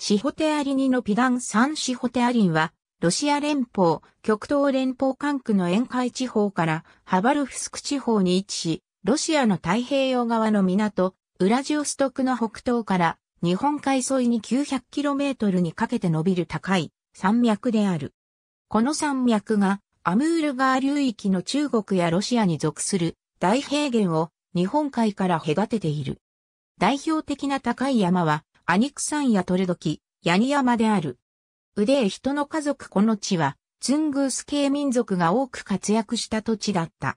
シホテアリニのピダン・サン・シホテアリンは、ロシア連邦、極東連邦管区の沿海地方からハバルフスク地方に位置し、ロシアの太平洋側の港、ウラジオストクの北東から日本海沿いに 900km にかけて伸びる高い山脈である。この山脈がアムール川流域の中国やロシアに属する大平原を日本海から隔てている。代表的な高い山はアニクサンやトルドキ、ヤニヤマである。腕へ人の家族この地は、ツングース系民族が多く活躍した土地だった。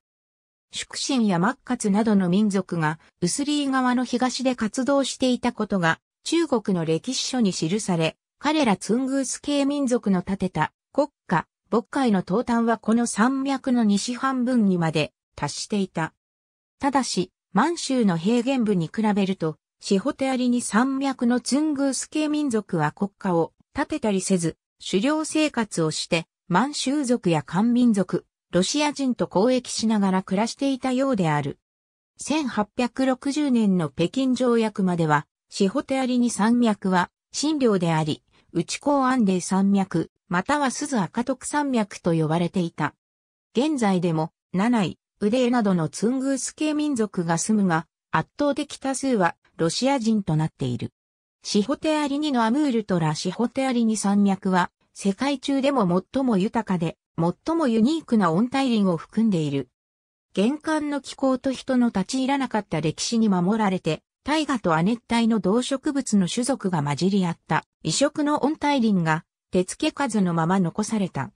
宿神やマッカツなどの民族が、ウスリー川の東で活動していたことが、中国の歴史書に記され、彼らツングース系民族の建てた国家、渤海の東端はこの山脈の西半分にまで達していた。ただし、満州の平原部に比べると、シホテアリに山脈のツングース系民族は国家を建てたりせず、狩猟生活をして、満州族や漢民族、ロシア人と交易しながら暮らしていたようである。1860年の北京条約までは、シホテアリに山脈は、新領であり、内港安で山脈、または鈴赤徳山脈と呼ばれていた。現在でも、七位、腕などのツングース系民族が住むが、圧倒的多数はロシア人となっている。シホテアリニのアムールトラシホテアリニ山脈は、世界中でも最も豊かで、最もユニークな温帯林を含んでいる。玄関の気候と人の立ち入らなかった歴史に守られて、大河と亜熱帯の動植物の種族が混じり合った異色の温帯林が手付け数のまま残された。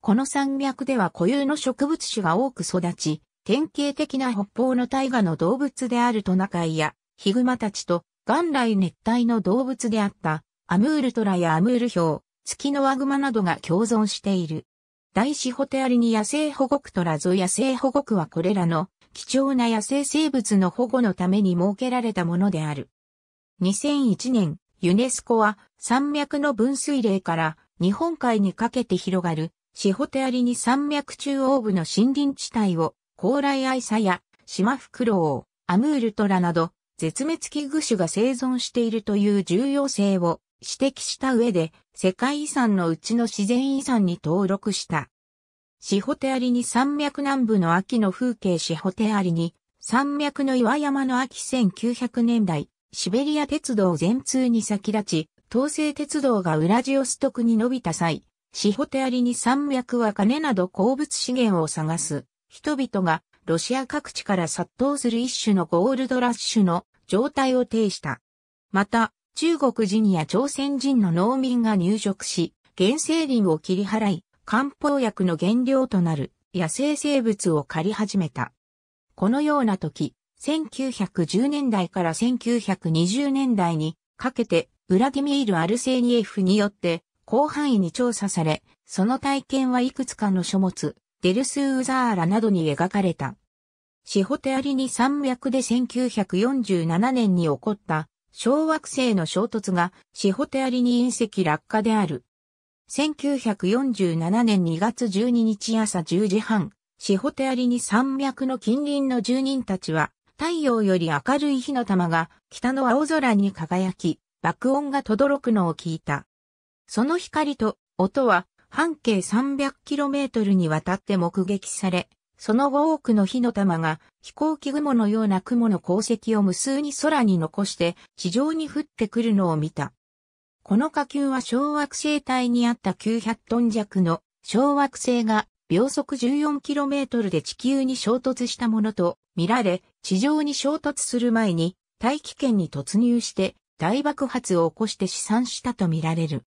この山脈では固有の植物種が多く育ち、典型的な北方の大河の動物であるトナカイやヒグマたちと元来熱帯の動物であったアムールトラやアムールヒョウ、月のワグマなどが共存している。大シホテアリに野生保護区トラゾ野生保護区はこれらの貴重な野生生物の保護のために設けられたものである。2001年、ユネスコは山脈の分水嶺から日本海にかけて広がるシホテアリに山脈中央部の森林地帯を高麗アイサやシマフクロウ、アムールトラなど絶滅危惧種が生存しているという重要性を指摘した上で、世界遺産のうちの自然遺産に登録した。シホテアリに山脈南部の秋の風景シホテアリに、山脈の岩山の秋1900年代、シベリア鉄道全通に先立ち、東西鉄道がウラジオストクに伸びた際、シホテアリに山脈は金など鉱物資源を探す、人々がロシア各地から殺到する一種のゴールドラッシュの状態を呈した。また、中国人や朝鮮人の農民が入植し、原生林を切り払い、漢方薬の原料となる野生生物を狩り始めた。このような時、1910年代から1920年代にかけて、ウラディミール・アルセーニエフによって広範囲に調査され、その体験はいくつかの書物、デルス・ウザーラなどに描かれた。シホテアリニ山脈で1947年に起こった小惑星の衝突がシホテアリニ隕石落下である。1947年2月12日朝10時半、シホテアリニ山脈の近隣の住人たちは太陽より明るい火の玉が北の青空に輝き、爆音が轟くのを聞いた。その光と音は半径 300km にわたって目撃され、その後多くの火の玉が飛行機雲のような雲の鉱石を無数に空に残して地上に降ってくるのを見た。この火球は小惑星帯にあった900トン弱の小惑星が秒速 14km で地球に衝突したものと見られ地上に衝突する前に大気圏に突入して大爆発を起こして試算したと見られる。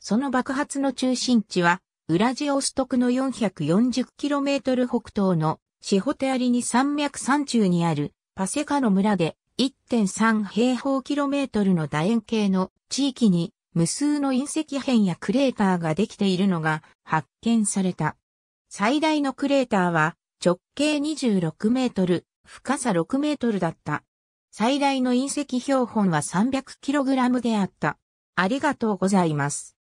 その爆発の中心地はウラジオストクの 440km 北東のシホテアリに山脈山中にあるパセカの村で1.3平方キロメートルの楕円形の地域に無数の隕石片やクレーターができているのが発見された。最大のクレーターは直径26メートル、深さ6メートルだった。最大の隕石標本は3 0 0ラムであった。ありがとうございます。